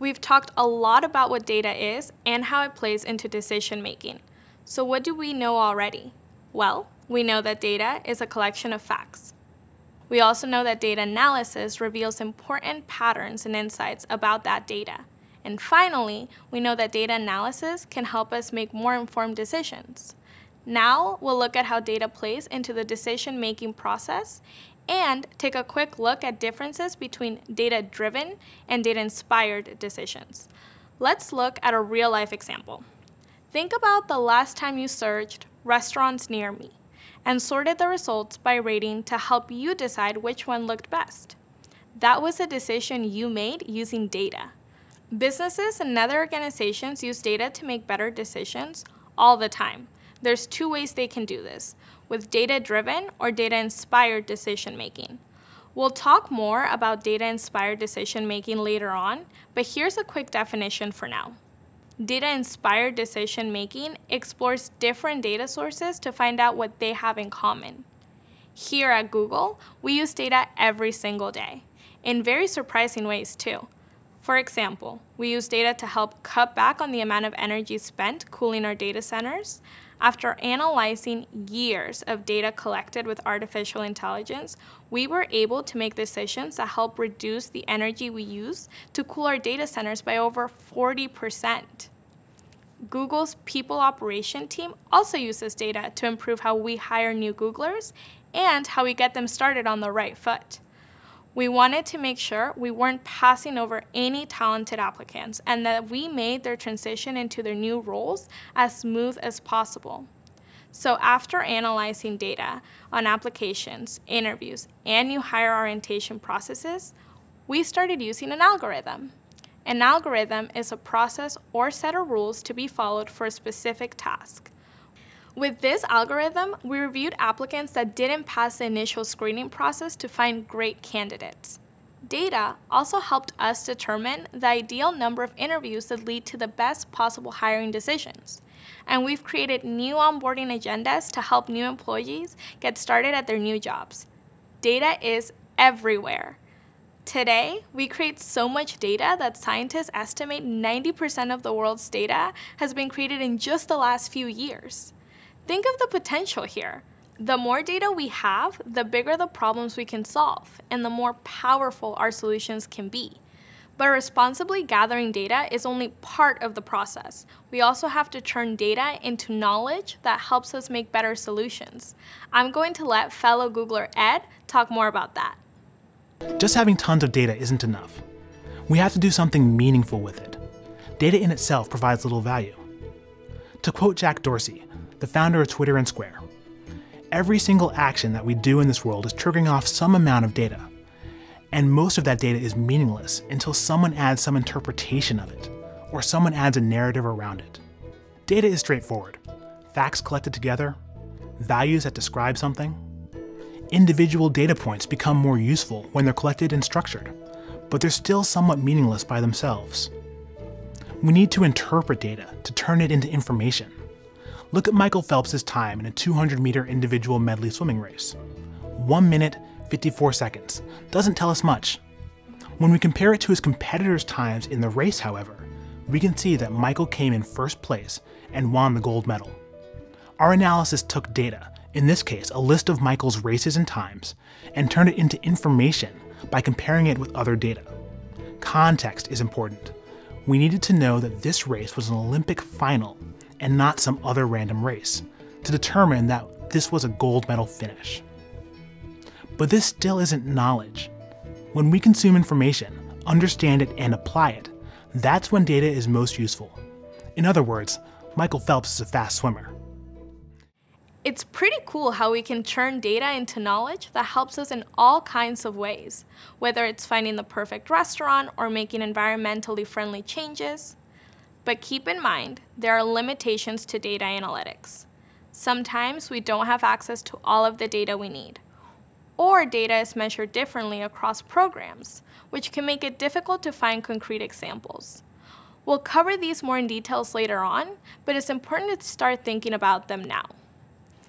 We've talked a lot about what data is and how it plays into decision making. So what do we know already? Well, we know that data is a collection of facts. We also know that data analysis reveals important patterns and insights about that data. And finally, we know that data analysis can help us make more informed decisions. Now, we'll look at how data plays into the decision-making process and take a quick look at differences between data-driven and data-inspired decisions. Let's look at a real-life example. Think about the last time you searched restaurants near me and sorted the results by rating to help you decide which one looked best. That was a decision you made using data. Businesses and other organizations use data to make better decisions all the time. There's two ways they can do this, with data-driven or data-inspired decision-making. We'll talk more about data-inspired decision-making later on, but here's a quick definition for now. Data-inspired decision-making explores different data sources to find out what they have in common. Here at Google, we use data every single day, in very surprising ways too. For example, we use data to help cut back on the amount of energy spent cooling our data centers, after analyzing years of data collected with artificial intelligence, we were able to make decisions that help reduce the energy we use to cool our data centers by over 40%. Google's people operation team also uses data to improve how we hire new Googlers and how we get them started on the right foot. We wanted to make sure we weren't passing over any talented applicants and that we made their transition into their new roles as smooth as possible. So after analyzing data on applications, interviews, and new hire orientation processes, we started using an algorithm. An algorithm is a process or set of rules to be followed for a specific task. With this algorithm, we reviewed applicants that didn't pass the initial screening process to find great candidates. Data also helped us determine the ideal number of interviews that lead to the best possible hiring decisions. And we've created new onboarding agendas to help new employees get started at their new jobs. Data is everywhere. Today, we create so much data that scientists estimate 90% of the world's data has been created in just the last few years. Think of the potential here. The more data we have, the bigger the problems we can solve, and the more powerful our solutions can be. But responsibly gathering data is only part of the process. We also have to turn data into knowledge that helps us make better solutions. I'm going to let fellow Googler Ed talk more about that. Just having tons of data isn't enough. We have to do something meaningful with it. Data in itself provides little value. To quote Jack Dorsey, the founder of Twitter and Square. Every single action that we do in this world is triggering off some amount of data. And most of that data is meaningless until someone adds some interpretation of it, or someone adds a narrative around it. Data is straightforward facts collected together, values that describe something. Individual data points become more useful when they're collected and structured, but they're still somewhat meaningless by themselves. We need to interpret data to turn it into information. Look at Michael Phelps' time in a 200 meter individual medley swimming race. 1 minute, 54 seconds. Doesn't tell us much. When we compare it to his competitors' times in the race, however, we can see that Michael came in first place and won the gold medal. Our analysis took data, in this case a list of Michael's races and times, and turned it into information by comparing it with other data. Context is important. We needed to know that this race was an Olympic final and not some other random race, to determine that this was a gold medal finish. But this still isn't knowledge. When we consume information, understand it, and apply it, that's when data is most useful. In other words, Michael Phelps is a fast swimmer. It's pretty cool how we can turn data into knowledge that helps us in all kinds of ways, whether it's finding the perfect restaurant or making environmentally friendly changes. But keep in mind, there are limitations to data analytics. Sometimes we don't have access to all of the data we need, or data is measured differently across programs, which can make it difficult to find concrete examples. We'll cover these more in details later on, but it's important to start thinking about them now.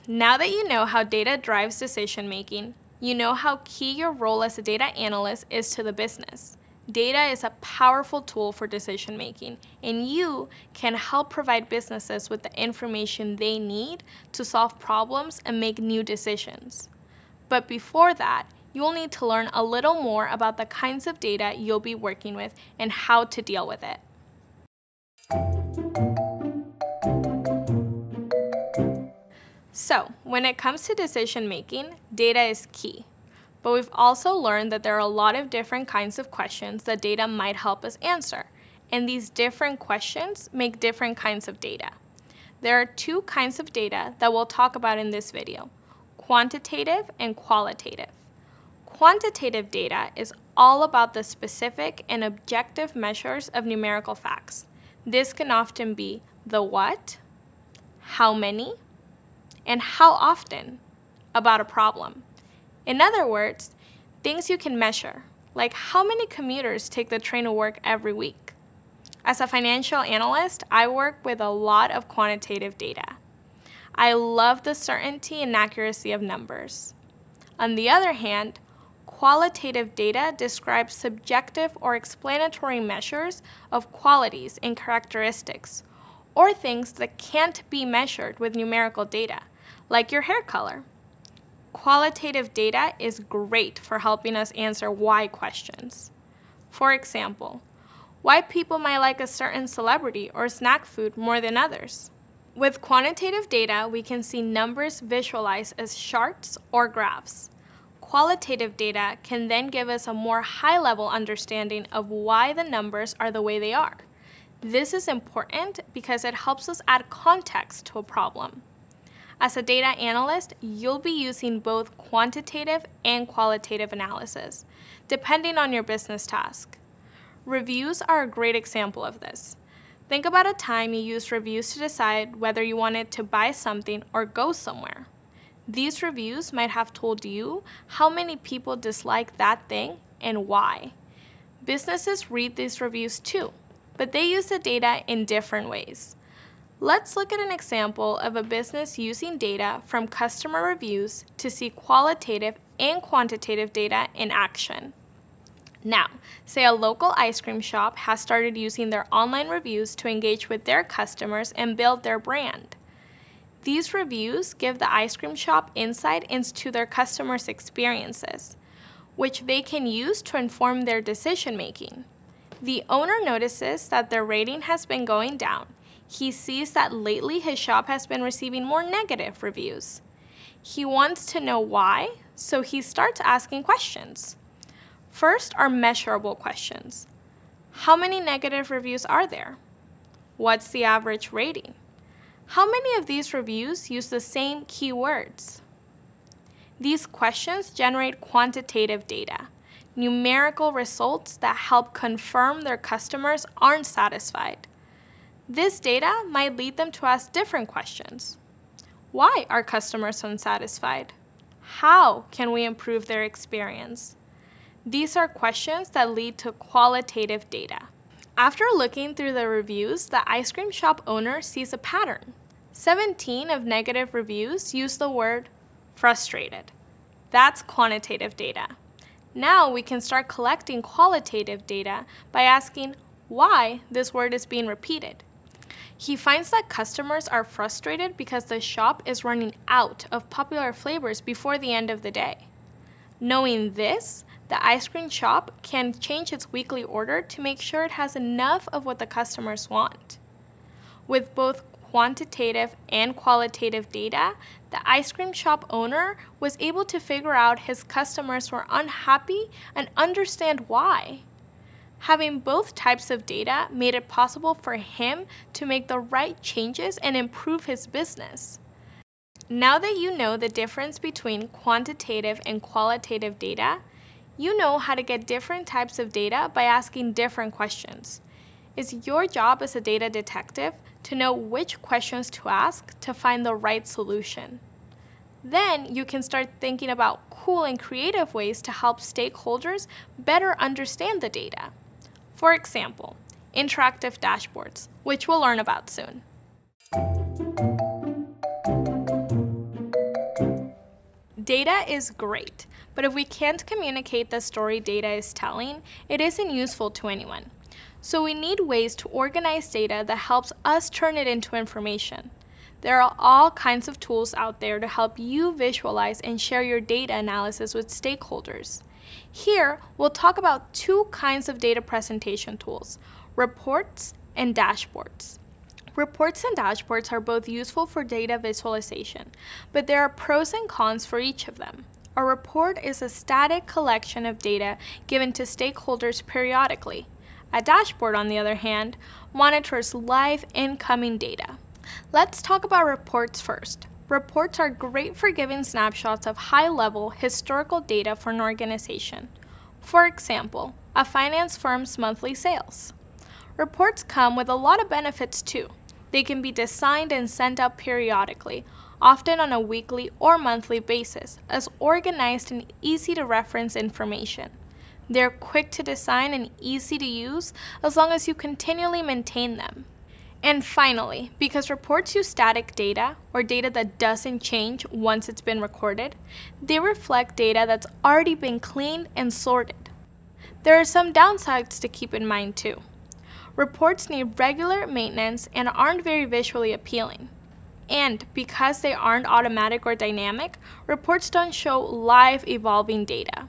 Now that you know how data drives decision making, you know how key your role as a data analyst is to the business. Data is a powerful tool for decision making, and you can help provide businesses with the information they need to solve problems and make new decisions. But before that, you'll need to learn a little more about the kinds of data you'll be working with and how to deal with it. So, when it comes to decision making, data is key but we've also learned that there are a lot of different kinds of questions that data might help us answer, and these different questions make different kinds of data. There are two kinds of data that we'll talk about in this video, quantitative and qualitative. Quantitative data is all about the specific and objective measures of numerical facts. This can often be the what, how many, and how often about a problem. In other words, things you can measure, like how many commuters take the train to work every week. As a financial analyst, I work with a lot of quantitative data. I love the certainty and accuracy of numbers. On the other hand, qualitative data describes subjective or explanatory measures of qualities and characteristics, or things that can't be measured with numerical data, like your hair color qualitative data is great for helping us answer why questions. For example, why people might like a certain celebrity or snack food more than others. With quantitative data, we can see numbers visualized as charts or graphs. Qualitative data can then give us a more high-level understanding of why the numbers are the way they are. This is important because it helps us add context to a problem. As a data analyst, you'll be using both quantitative and qualitative analysis, depending on your business task. Reviews are a great example of this. Think about a time you used reviews to decide whether you wanted to buy something or go somewhere. These reviews might have told you how many people dislike that thing and why. Businesses read these reviews too, but they use the data in different ways. Let's look at an example of a business using data from customer reviews to see qualitative and quantitative data in action. Now, say a local ice cream shop has started using their online reviews to engage with their customers and build their brand. These reviews give the ice cream shop insight into their customers' experiences, which they can use to inform their decision making. The owner notices that their rating has been going down he sees that lately his shop has been receiving more negative reviews. He wants to know why, so he starts asking questions. First are measurable questions. How many negative reviews are there? What's the average rating? How many of these reviews use the same keywords? These questions generate quantitative data, numerical results that help confirm their customers aren't satisfied. This data might lead them to ask different questions. Why are customers unsatisfied? How can we improve their experience? These are questions that lead to qualitative data. After looking through the reviews, the ice cream shop owner sees a pattern. 17 of negative reviews use the word frustrated. That's quantitative data. Now we can start collecting qualitative data by asking why this word is being repeated. He finds that customers are frustrated because the shop is running out of popular flavors before the end of the day. Knowing this, the ice cream shop can change its weekly order to make sure it has enough of what the customers want. With both quantitative and qualitative data, the ice cream shop owner was able to figure out his customers were unhappy and understand why. Having both types of data made it possible for him to make the right changes and improve his business. Now that you know the difference between quantitative and qualitative data, you know how to get different types of data by asking different questions. It's your job as a data detective to know which questions to ask to find the right solution. Then you can start thinking about cool and creative ways to help stakeholders better understand the data. For example, interactive dashboards, which we'll learn about soon. Data is great, but if we can't communicate the story data is telling, it isn't useful to anyone. So we need ways to organize data that helps us turn it into information. There are all kinds of tools out there to help you visualize and share your data analysis with stakeholders. Here, we'll talk about two kinds of data presentation tools, reports and dashboards. Reports and dashboards are both useful for data visualization, but there are pros and cons for each of them. A report is a static collection of data given to stakeholders periodically. A dashboard, on the other hand, monitors live incoming data. Let's talk about reports first. Reports are great for giving snapshots of high-level historical data for an organization. For example, a finance firm's monthly sales. Reports come with a lot of benefits too. They can be designed and sent out periodically, often on a weekly or monthly basis, as organized and easy to reference information. They're quick to design and easy to use as long as you continually maintain them. And finally, because reports use static data, or data that doesn't change once it's been recorded, they reflect data that's already been cleaned and sorted. There are some downsides to keep in mind too. Reports need regular maintenance and aren't very visually appealing. And because they aren't automatic or dynamic, reports don't show live evolving data.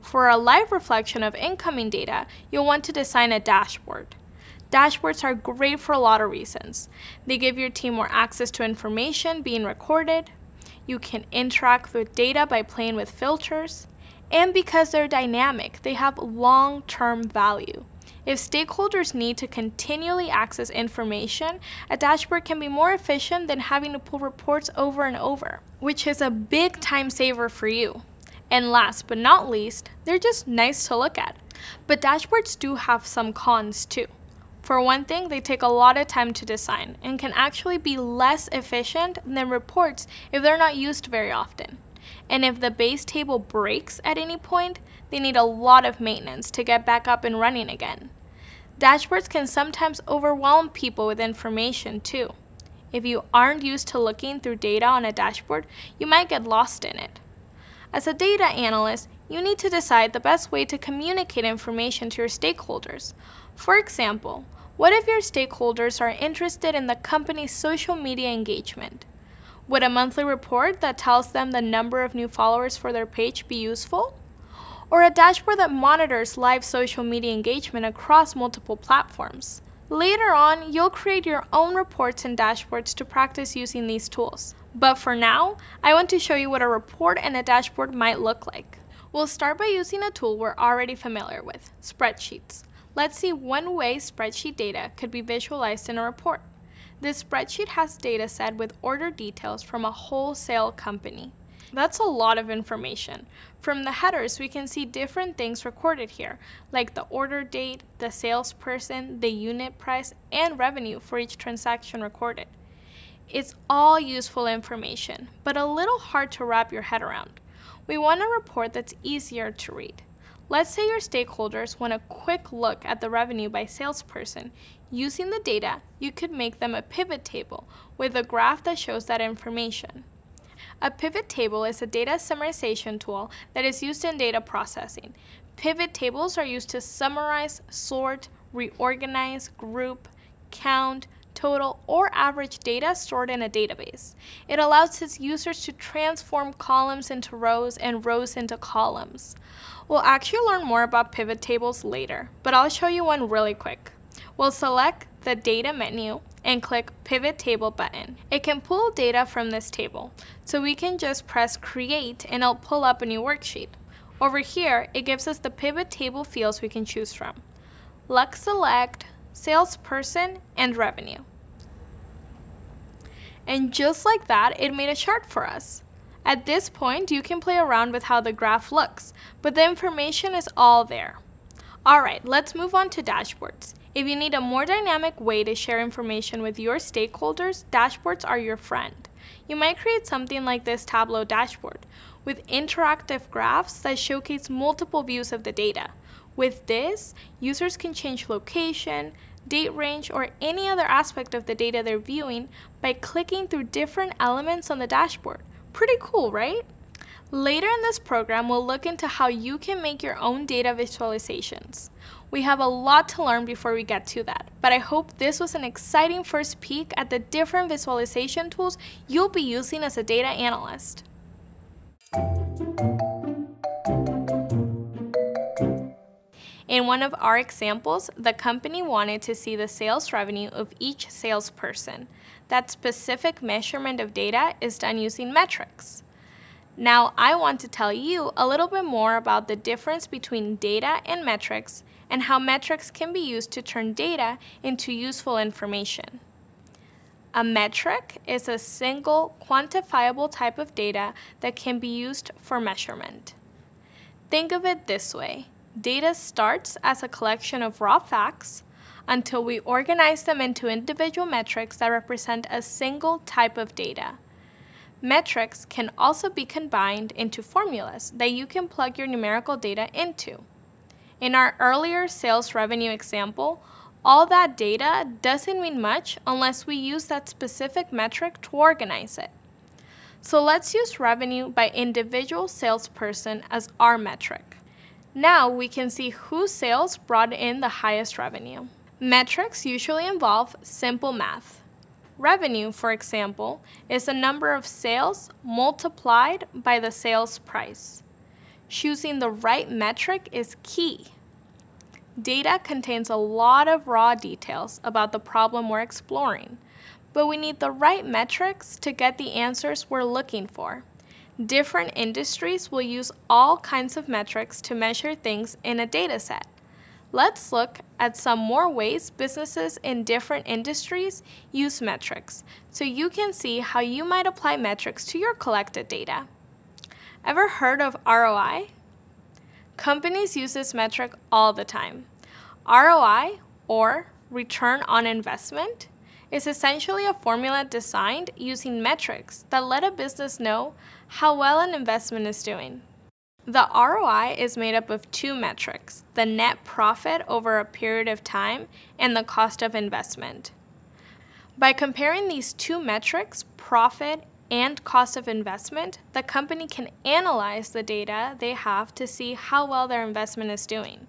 For a live reflection of incoming data, you'll want to design a dashboard. Dashboards are great for a lot of reasons. They give your team more access to information being recorded, you can interact with data by playing with filters, and because they're dynamic, they have long term value. If stakeholders need to continually access information, a dashboard can be more efficient than having to pull reports over and over, which is a big time saver for you. And last but not least, they're just nice to look at. But dashboards do have some cons too. For one thing, they take a lot of time to design and can actually be less efficient than reports if they're not used very often. And if the base table breaks at any point, they need a lot of maintenance to get back up and running again. Dashboards can sometimes overwhelm people with information too. If you aren't used to looking through data on a dashboard, you might get lost in it. As a data analyst, you need to decide the best way to communicate information to your stakeholders, for example, what if your stakeholders are interested in the company's social media engagement? Would a monthly report that tells them the number of new followers for their page be useful? Or a dashboard that monitors live social media engagement across multiple platforms? Later on, you'll create your own reports and dashboards to practice using these tools. But for now, I want to show you what a report and a dashboard might look like. We'll start by using a tool we're already familiar with, spreadsheets. Let's see one way spreadsheet data could be visualized in a report. This spreadsheet has data set with order details from a wholesale company. That's a lot of information. From the headers, we can see different things recorded here, like the order date, the salesperson, the unit price, and revenue for each transaction recorded. It's all useful information, but a little hard to wrap your head around. We want a report that's easier to read. Let's say your stakeholders want a quick look at the revenue by salesperson. Using the data, you could make them a pivot table with a graph that shows that information. A pivot table is a data summarization tool that is used in data processing. Pivot tables are used to summarize, sort, reorganize, group, count, total, or average data stored in a database. It allows its users to transform columns into rows and rows into columns. We'll actually learn more about pivot tables later, but I'll show you one really quick. We'll select the data menu and click pivot table button. It can pull data from this table, so we can just press create and it'll pull up a new worksheet. Over here, it gives us the pivot table fields we can choose from. Lux select, salesperson, and revenue. And just like that, it made a chart for us. At this point, you can play around with how the graph looks, but the information is all there. Alright, let's move on to dashboards. If you need a more dynamic way to share information with your stakeholders, dashboards are your friend. You might create something like this Tableau dashboard with interactive graphs that showcase multiple views of the data. With this, users can change location, date range, or any other aspect of the data they're viewing by clicking through different elements on the dashboard. Pretty cool, right? Later in this program, we'll look into how you can make your own data visualizations. We have a lot to learn before we get to that, but I hope this was an exciting first peek at the different visualization tools you'll be using as a data analyst. In one of our examples, the company wanted to see the sales revenue of each salesperson that specific measurement of data is done using metrics. Now, I want to tell you a little bit more about the difference between data and metrics and how metrics can be used to turn data into useful information. A metric is a single quantifiable type of data that can be used for measurement. Think of it this way. Data starts as a collection of raw facts, until we organize them into individual metrics that represent a single type of data. Metrics can also be combined into formulas that you can plug your numerical data into. In our earlier sales revenue example, all that data doesn't mean much unless we use that specific metric to organize it. So let's use revenue by individual salesperson as our metric. Now we can see whose sales brought in the highest revenue. Metrics usually involve simple math. Revenue, for example, is the number of sales multiplied by the sales price. Choosing the right metric is key. Data contains a lot of raw details about the problem we're exploring, but we need the right metrics to get the answers we're looking for. Different industries will use all kinds of metrics to measure things in a data set. Let's look at some more ways businesses in different industries use metrics so you can see how you might apply metrics to your collected data. Ever heard of ROI? Companies use this metric all the time. ROI, or return on investment, is essentially a formula designed using metrics that let a business know how well an investment is doing. The ROI is made up of two metrics, the net profit over a period of time and the cost of investment. By comparing these two metrics, profit and cost of investment, the company can analyze the data they have to see how well their investment is doing.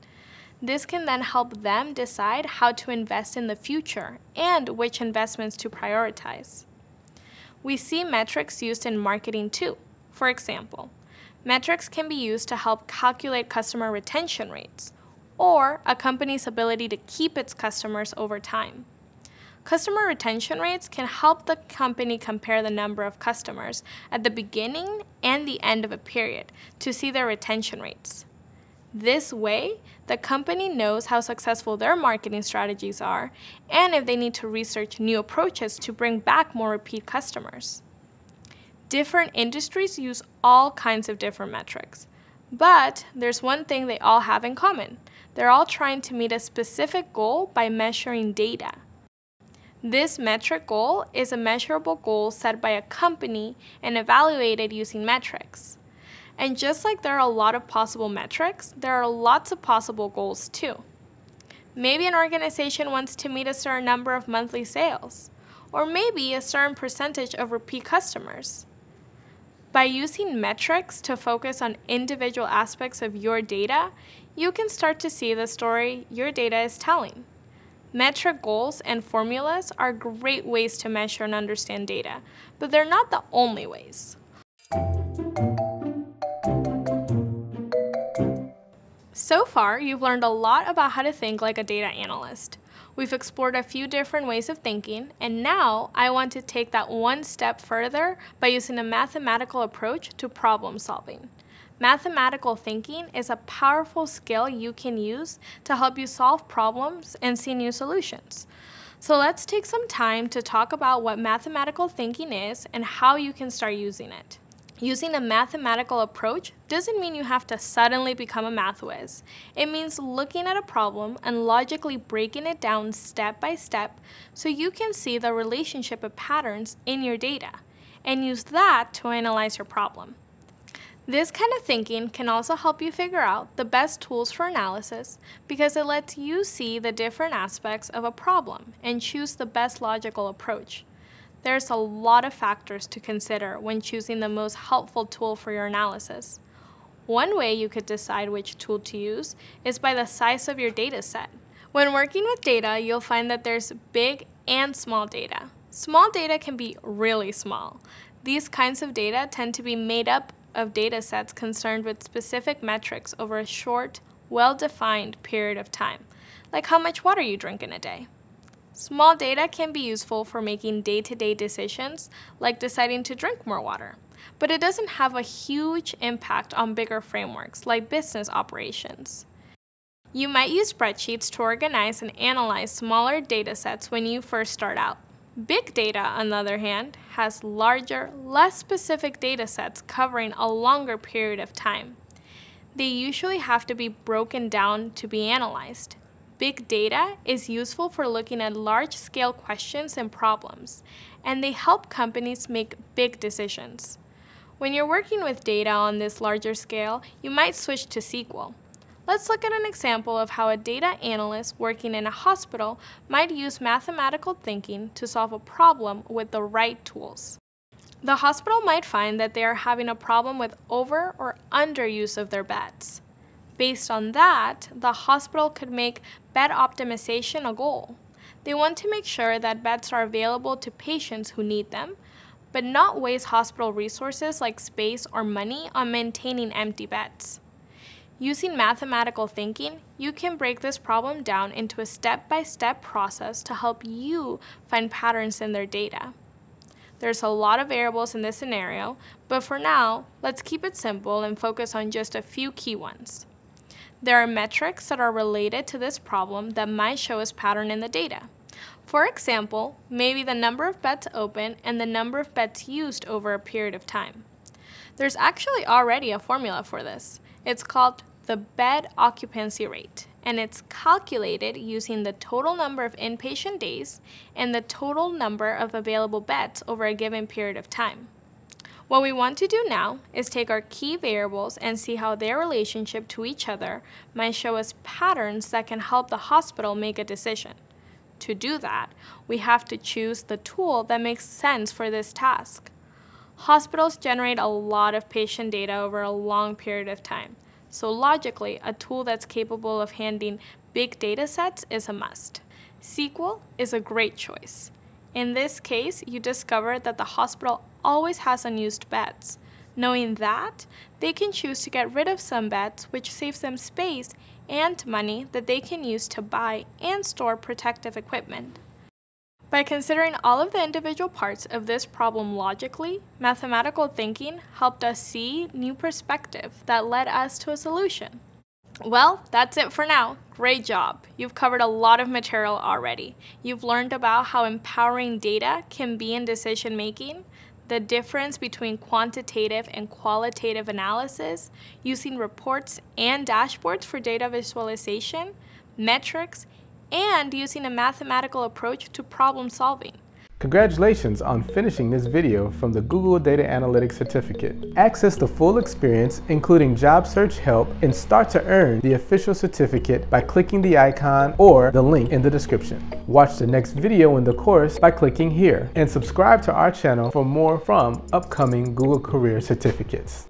This can then help them decide how to invest in the future and which investments to prioritize. We see metrics used in marketing too. For example, metrics can be used to help calculate customer retention rates or a company's ability to keep its customers over time. Customer retention rates can help the company compare the number of customers at the beginning and the end of a period to see their retention rates. This way, the company knows how successful their marketing strategies are and if they need to research new approaches to bring back more repeat customers different industries use all kinds of different metrics. But there's one thing they all have in common. They're all trying to meet a specific goal by measuring data. This metric goal is a measurable goal set by a company and evaluated using metrics. And just like there are a lot of possible metrics, there are lots of possible goals too. Maybe an organization wants to meet a certain number of monthly sales, or maybe a certain percentage of repeat customers. By using metrics to focus on individual aspects of your data, you can start to see the story your data is telling. Metric goals and formulas are great ways to measure and understand data, but they're not the only ways. So far, you've learned a lot about how to think like a data analyst. We've explored a few different ways of thinking, and now I want to take that one step further by using a mathematical approach to problem solving. Mathematical thinking is a powerful skill you can use to help you solve problems and see new solutions. So let's take some time to talk about what mathematical thinking is and how you can start using it. Using a mathematical approach doesn't mean you have to suddenly become a math whiz. It means looking at a problem and logically breaking it down step by step so you can see the relationship of patterns in your data and use that to analyze your problem. This kind of thinking can also help you figure out the best tools for analysis because it lets you see the different aspects of a problem and choose the best logical approach. There's a lot of factors to consider when choosing the most helpful tool for your analysis. One way you could decide which tool to use is by the size of your data set. When working with data, you'll find that there's big and small data. Small data can be really small. These kinds of data tend to be made up of data sets concerned with specific metrics over a short, well-defined period of time, like how much water you drink in a day. Small data can be useful for making day-to-day -day decisions, like deciding to drink more water, but it doesn't have a huge impact on bigger frameworks like business operations. You might use spreadsheets to organize and analyze smaller data sets when you first start out. Big data, on the other hand, has larger, less specific data sets covering a longer period of time. They usually have to be broken down to be analyzed big data is useful for looking at large-scale questions and problems, and they help companies make big decisions. When you're working with data on this larger scale, you might switch to SQL. Let's look at an example of how a data analyst working in a hospital might use mathematical thinking to solve a problem with the right tools. The hospital might find that they are having a problem with over or underuse of their beds. Based on that, the hospital could make bed optimization a goal. They want to make sure that beds are available to patients who need them, but not waste hospital resources like space or money on maintaining empty beds. Using mathematical thinking, you can break this problem down into a step by step process to help you find patterns in their data. There's a lot of variables in this scenario, but for now, let's keep it simple and focus on just a few key ones. There are metrics that are related to this problem that might show us pattern in the data. For example, maybe the number of bets open and the number of bets used over a period of time. There's actually already a formula for this. It's called the bed occupancy rate, and it's calculated using the total number of inpatient days and the total number of available beds over a given period of time. What we want to do now is take our key variables and see how their relationship to each other might show us patterns that can help the hospital make a decision. To do that, we have to choose the tool that makes sense for this task. Hospitals generate a lot of patient data over a long period of time, so logically, a tool that's capable of handling big data sets is a must. SQL is a great choice. In this case, you discover that the hospital always has unused beds. Knowing that, they can choose to get rid of some beds, which saves them space and money that they can use to buy and store protective equipment. By considering all of the individual parts of this problem logically, mathematical thinking helped us see new perspective that led us to a solution. Well, that's it for now. Great job. You've covered a lot of material already. You've learned about how empowering data can be in decision making, the difference between quantitative and qualitative analysis, using reports and dashboards for data visualization, metrics, and using a mathematical approach to problem solving. Congratulations on finishing this video from the Google Data Analytics Certificate. Access the full experience, including job search help, and start to earn the official certificate by clicking the icon or the link in the description. Watch the next video in the course by clicking here, and subscribe to our channel for more from upcoming Google Career Certificates.